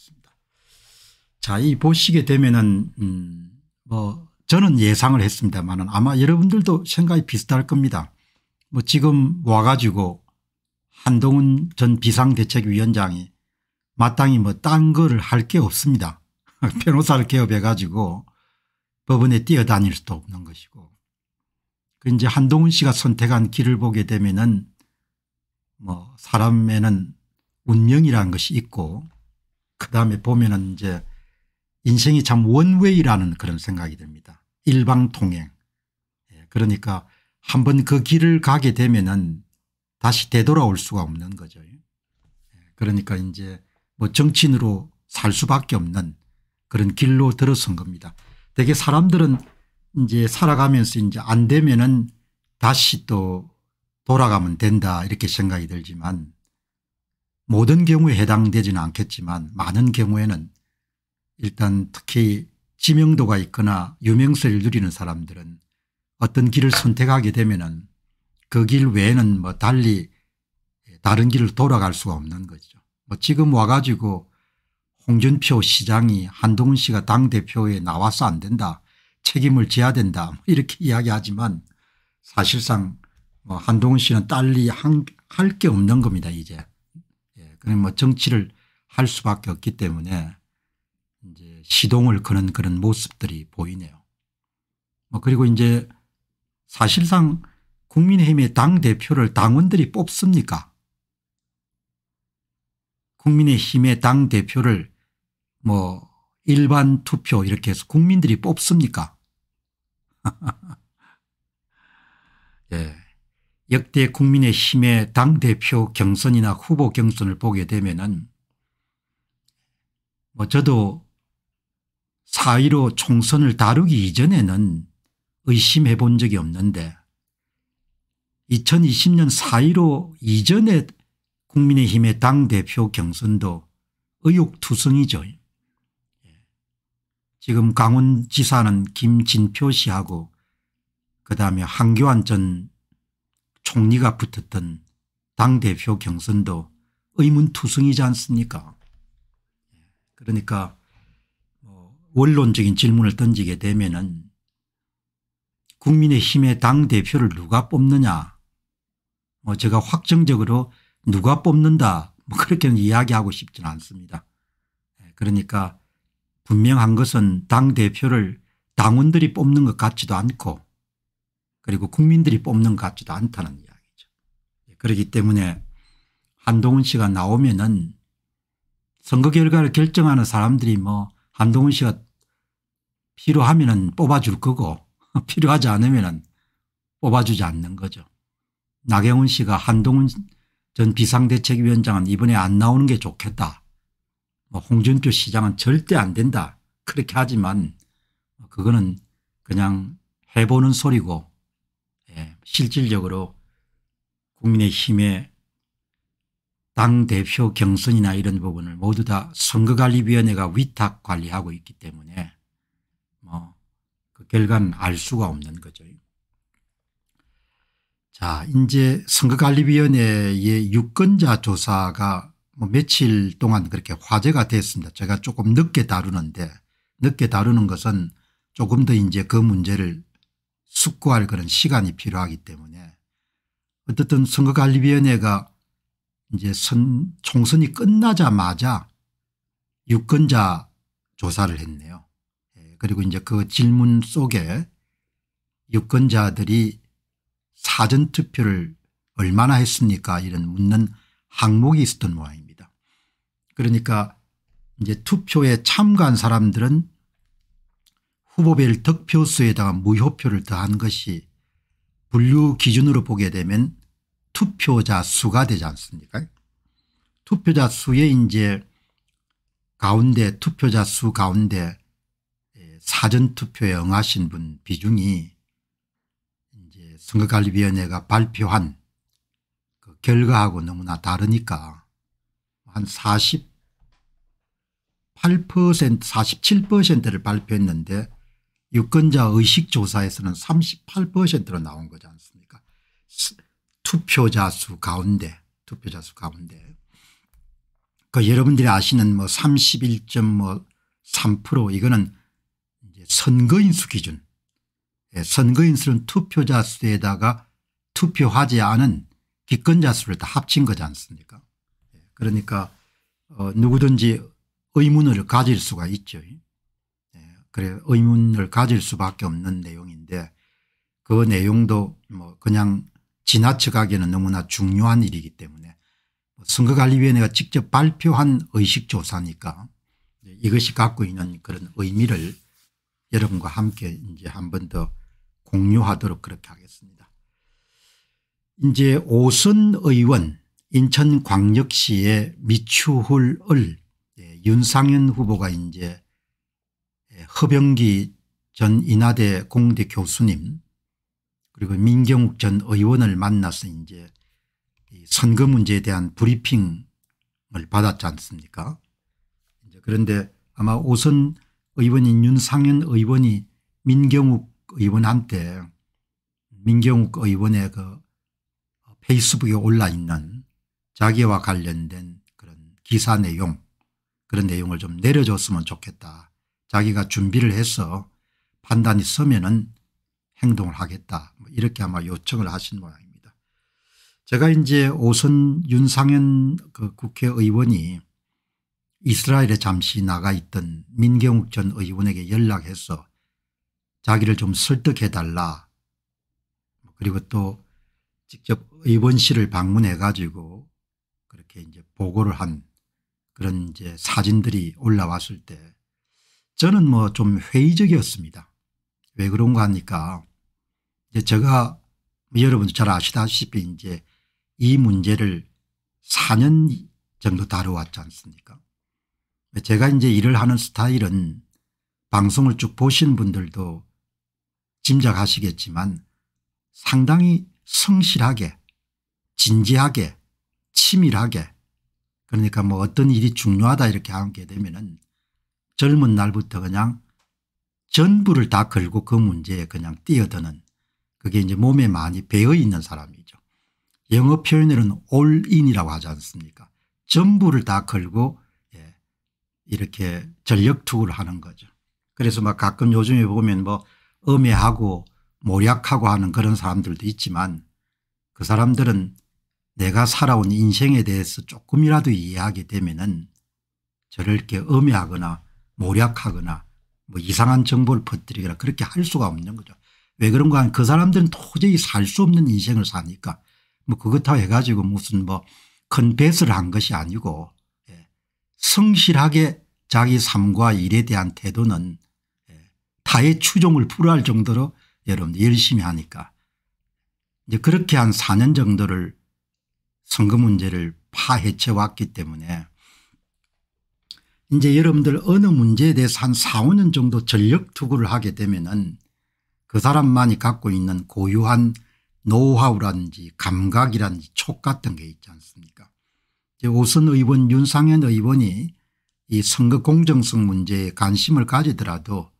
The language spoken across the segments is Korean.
그렇습니다. 자, 이 보시게 되면은, 음, 뭐, 저는 예상을 했습니다만은 아마 여러분들도 생각이 비슷할 겁니다. 뭐 지금 와가지고 한동훈 전 비상대책위원장이 마땅히 뭐딴 거를 할 게 없습니다. 변호사를 개업해가지고 법원에 뛰어다닐 수도 없는 것이고 그 이제 한동훈 씨가 선택한 길을 보게 되면은 뭐 사람에는 운명이라는 것이 있고 그다음에 보면은 이제 인생이 참 원웨이라는 그런 생각이 듭니다. 일방통행. 예, 그러니까 한 번 그 길을 가게 되면은 다시 되돌아올 수가 없는 거죠. 예, 그러니까 이제 뭐 정치인으로 살 수밖에 없는 그런 길로 들어선 겁니다. 대개 사람들은 이제 살아가면서 이제 안 되면은 다시 또 돌아가면 된다 이렇게 생각이 들지만 모든 경우에 해당되지는 않겠지만 많은 경우에는 일단 특히 지명도가 있거나 유명세를 누리는 사람들은 어떤 길을 선택하게 되면 은그 길 외에는 뭐 달리 다른 길을 돌아갈 수가 없는 거죠. 뭐 지금 와가지고 홍준표 시장이 한동훈 씨가 당대표에 나와서 안 된다 책임을 져야 된다 뭐 이렇게 이야기하지만 사실상 뭐 한동훈 씨는 딸리 할 게 없는 겁니다 이제. 그럼 뭐 정치를 할 수밖에 없기 때문에 이제 시동을 거는 그런 모습들이 보이네요. 뭐 그리고 이제 사실상 국민의힘의 당 대표를 당원들이 뽑습니까? 국민의힘의 당 대표를 뭐 일반 투표 이렇게 해서 국민들이 뽑습니까? 예. 역대 국민의힘의 당대표 경선이나 후보 경선을 보게 되면은 뭐 저도 4의로 총선을 다루기 이전에는 의심해 본 적이 없는데 2020년 4의로 이전에 국민의힘의 당대표 경선도 의혹투성이죠. 지금 강원지사는 김진표 씨하고 그 다음에 한교안 전 총리가 붙었던 당대표 경선도 의문투성이지 않습니까 그러니까 뭐 원론적인 질문을 던지게 되면 은 국민의힘의 당대표를 누가 뽑느냐 뭐 제가 확정적으로 누가 뽑는다 뭐 그렇게는 이야기하고 싶지 않습니다. 예, 그러니까 분명한 것은 당대표를 당원들이 뽑는 것 같지도 않고 그리고 국민들이 뽑는 것 같지도 않다는 이야기죠. 예, 그렇기 때문에 한동훈 씨가 나오면은 선거 결과를 결정하는 사람들이 뭐 한동훈 씨가 필요하면은 뽑아줄 거고 필요하지 않으면은 뽑아주지 않는 거죠. 나경원 씨가 한동훈 전 비상대책위원장은 이번에 안 나오는 게 좋겠다. 뭐 홍준표 시장은 절대 안 된다. 그렇게 하지만 그거는 그냥 해보는 소리고 실질적으로 국민의힘의 당대표 경선이나 이런 부분을 모두 다 선거관리위원회가 위탁 관리하고 있기 때문에 뭐 그 결과는 알 수가 없는 거죠. 자 이제 선거관리위원회의 유권자 조사가 뭐 며칠 동안 그렇게 화제가 됐습니다. 제가 조금 늦게 다루는데 늦게 다루는 것은 조금 더 이제 그 문제를 숙고할 그런 시간이 필요하기 때문에 어떻든 선거관리위원회가 이제 선, 총선이 끝나자마자 유권자 조사를 했네요. 예, 그리고 이제 그 질문 속에 유권자들이 사전투표를 얼마나 했습니까 이런 묻는 항목이 있었던 모양입니다. 그러니까 이제 투표에 참가한 사람들은 후보별 득표수에다가 무효표를 더한 것이 분류 기준으로 보게 되면 투표자 수가 되지 않습니까 투표자 수에 이제 가운데 투표자 수 가운데 예, 사전투표에 응하신 분 비중이 이제 선거관리위원회가 발표한 그 결과하고 너무나 다르니까 한 48% 47%를 발표했는데 유권자 의식조사에서는 38%로 나온 거지 않습니까 투표자 수 가운데 투표자 수 가운데 그 여러분들이 아시는 뭐 31.3% 뭐 이거는 이제 선거인수 기준 예, 선거인수는 투표자 수에다가 투표하지 않은 기권자 수를 다 합친 거지 않습니까 예, 그러니까 어, 누구든지 의문을 가질 수가 있죠 그래 의문을 가질 수밖에 없는 내용인데 그 내용도 뭐 그냥 지나쳐가기는 너무나 중요한 일이기 때문에 뭐 선거관리위원회가 직접 발표한 의식조사니까 이것이 갖고 있는 그런 의미를 여러분과 함께 이제 한 번 더 공유하도록 그렇게 하겠습니다. 이제 오선 의원 인천광역시의 미추홀을 예, 윤상현 후보가 이제 허병기 전 인하대 공대 교수님 그리고 민경욱 전 의원을 만나서 이제 선거 문제에 대한 브리핑을 받았지 않습니까 그런데 아마 오선 의원인 윤상현 의원이 민경욱 의원한테 민경욱 의원의 그 페이스북에 올라있는 자기와 관련된 그런 기사 내용 그런 내용을 좀 내려줬으면 좋겠다 자기가 준비를 해서 판단이 서면은 행동을 하겠다 뭐 이렇게 아마 요청을 하신 모양입니다. 제가 이제 오선 윤상현 그 국회의원이 이스라엘에 잠시 나가 있던 민경욱 전 의원에게 연락해서 자기를 좀 설득해달라 그리고 또 직접 의원실을 방문해 가지고 그렇게 이제 보고를 한 그런 이제 사진들이 올라왔을 때 저는 뭐 좀 회의적이었습니다. 왜 그런가 하니까 이제 제가 뭐 여러분도 잘 아시다시피 이제 이 문제를 4년 정도 다뤄왔지 않습니까? 제가 이제 일을 하는 스타일은 방송을 쭉 보신 분들도 짐작하시겠지만 상당히 성실하게 진지하게 치밀하게 그러니까 뭐 어떤 일이 중요하다 이렇게 하게 되면은 젊은 날부터 그냥 전부를 다 걸고 그 문제에 그냥 뛰어드는 그게 이제 몸에 많이 배어 있는 사람이죠. 영어 표현으로는 올인이라고 하지 않습니까 전부를 다 걸고 예, 이렇게 전력투구를 하는 거죠. 그래서 막 가끔 요즘에 보면 뭐 음해하고 모략하고 하는 그런 사람들도 있지만 그 사람들은 내가 살아온 인생에 대해서 조금이라도 이해하게 되면은 저를 이렇게 음해하거나 모략하거나 뭐 이상한 정보를 퍼뜨리거나 그렇게 할 수가 없는 거죠. 왜 그런가 하면 그 사람들은 도저히 살 수 없는 인생을 사니까 뭐 그것하고 해가지고 무슨 뭐 컨베스를 한 것이 아니고 예, 성실하게 자기 삶과 일에 대한 태도는 타의 예, 추종을 불허할 정도로 여러분 열심히 하니까 이제 그렇게 한 4년 정도를 선거 문제를 파헤쳐 왔기 때문에 이제 여러분들 어느 문제에 대해서 한 4, 5년 정도 전력 투구를 하게 되면은 그 사람만이 갖고 있는 고유한 노하우라든지 감각이라든지 촉 같은 게 있지 않습니까 오선 의원 윤상현 의원이 이 선거 공정성 문제에 관심을 가지더라도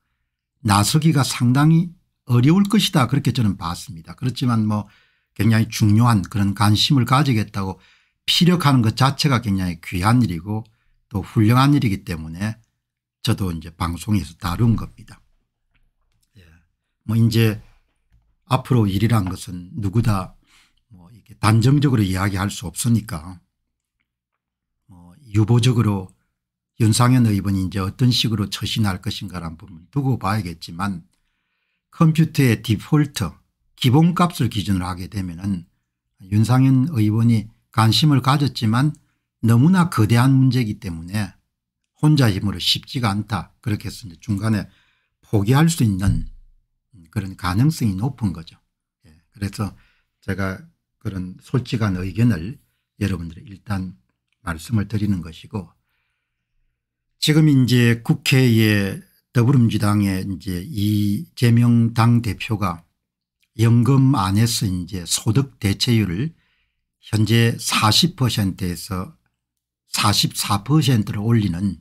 나서기가 상당히 어려울 것이다 그렇게 저는 봤습니다. 그렇지만 뭐 굉장히 중요한 그런 관심을 가지겠다고 피력하는 것 자체가 굉장히 귀한 일이고 또 훌륭한 일이기 때문에 저도 이제 방송에서 다룬 겁니다. 예. 뭐 이제 앞으로 일이란 것은 누구다 뭐 이렇게 단정적으로 이야기할 수 없으니까 뭐 유보적으로 윤상현 의원이 이제 어떤 식으로 처신할 것인가라는 부분 두고 봐야겠지만 컴퓨터의 디폴트 기본값을 기준으로 하게 되면은 윤상현 의원이 관심을 가졌지만 너무나 거대한 문제이기 때문에 혼자 힘으로 쉽지가 않다. 그렇게 해서 중간에 포기할 수 있는 그런 가능성이 높은 거죠. 예, 그래서 제가 그런 솔직한 의견을 여러분들이 일단 말씀을 드리는 것이고 지금 이제 국회의 더불어민주당의 이제 이재명 당 대표가 연금 안에서 이제 소득 대체율을 현재 40%에서 44%를 올리는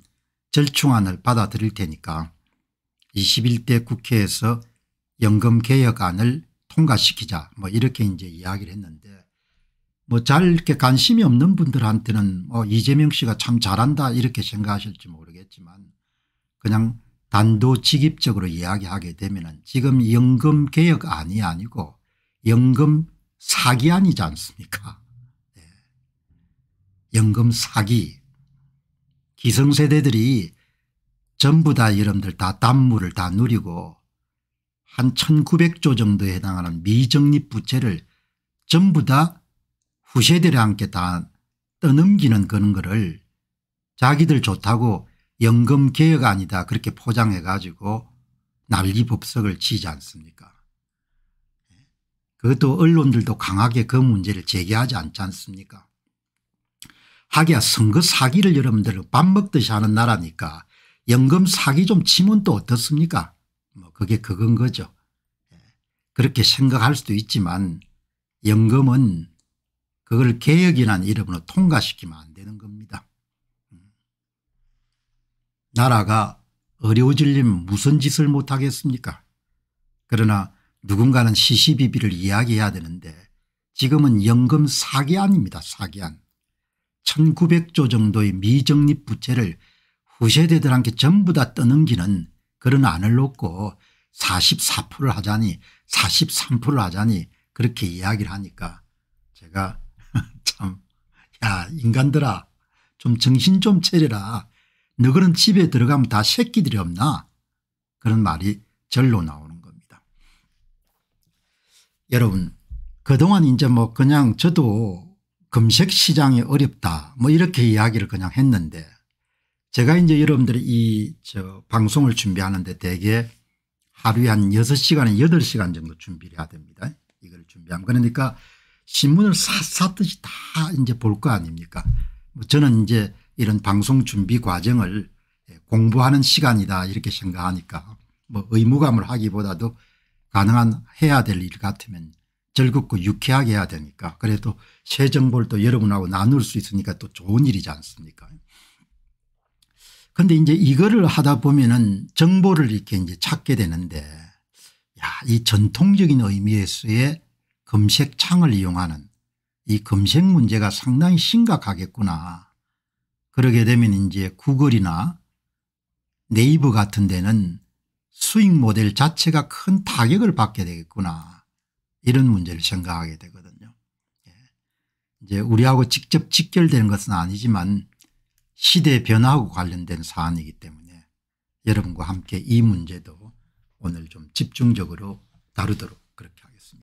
절충안을 받아들일 테니까 21대 국회에서 연금개혁안을 통과시키자 뭐 이렇게 이제 이야기를 했는데 뭐 잘 이렇게 관심이 없는 분들한테는 뭐 이재명 씨가 참 잘한다 이렇게 생각하실지 모르겠지만 그냥 단도직입적으로 이야기하게 되면 은 지금 연금개혁안이 아니고 연금 사기안이지 않습니까 연금 사기 기성세대들이 전부 다 여러분들 다 단물을 다 누리고 한 1900조 정도에 해당하는 미정립 부채를 전부 다후세대를 함께 다 떠넘기는 그런 거를 자기들 좋다고 연금 개혁 아니다 그렇게 포장해 가지고 난리법석을 치지 않습니까 그것도 언론들도 강하게 그 문제를 제기하지 않지 않습니까 하기야 선거 사기를 여러분들 밥 먹듯이 하는 나라니까 연금 사기 좀 치면 또 어떻습니까 뭐 그게 그건 거죠. 예. 그렇게 생각할 수도 있지만 연금은 그걸 개혁이란 이름으로 통과시키면 안 되는 겁니다. 음. 나라가 어려워질려면 무슨 짓을 못하겠습니까 그러나 누군가는 시시비비를 이야기해야 되는데 지금은 연금 사기안입니다. 사기안. 1900조 정도의 미정립 부채를 후세대들한테 전부 다 떠넘기는 그런 안을 놓고 44%를 하자니 43%를 하자니 그렇게 이야기를 하니까 제가 참 야 인간들아 좀 정신 좀 차려라 너그런 집에 들어가면 다 새끼들이 없나 그런 말이 절로 나오는 겁니다. 여러분 그동안 이제 뭐 그냥 저도 금색 시장이 어렵다 뭐 이렇게 이야기를 그냥 했는데 제가 이제 여러분들이 이저 방송을 준비하는데 대개 하루에 한 6시간에 8시간 정도 준비를 해야 됩니다. 이걸 준비하면 그러니까 신문을 샅샅듯이 다 이제 볼 거 아닙니까 뭐 저는 이제 이런 방송 준비 과정을 예, 공부하는 시간이다 이렇게 생각하니까 뭐 의무감을 하기보다도 가능한 해야 될 일 같으면 즐겁고 유쾌하게 해야 되니까 그래도 새 정보를 또 여러분하고 나눌 수 있으니까 또 좋은 일이지 않습니까 그런데 이제 이거를 하다 보면은 정보를 이렇게 이제 찾게 되는데 야 이 전통적인 의미에서의 검색창을 이용하는 이 검색 문제가 상당히 심각하겠구나 그러게 되면 이제 구글이나 네이버 같은 데는 수익 모델 자체가 큰 타격을 받게 되겠구나 이런 문제를 생각하게 되거든요. 예. 이제 우리하고 직접 직결되는 것은 아니지만 시대 변화하고 관련된 사안이기 때문에 여러분과 함께 이 문제도 오늘 좀 집중적으로 다루도록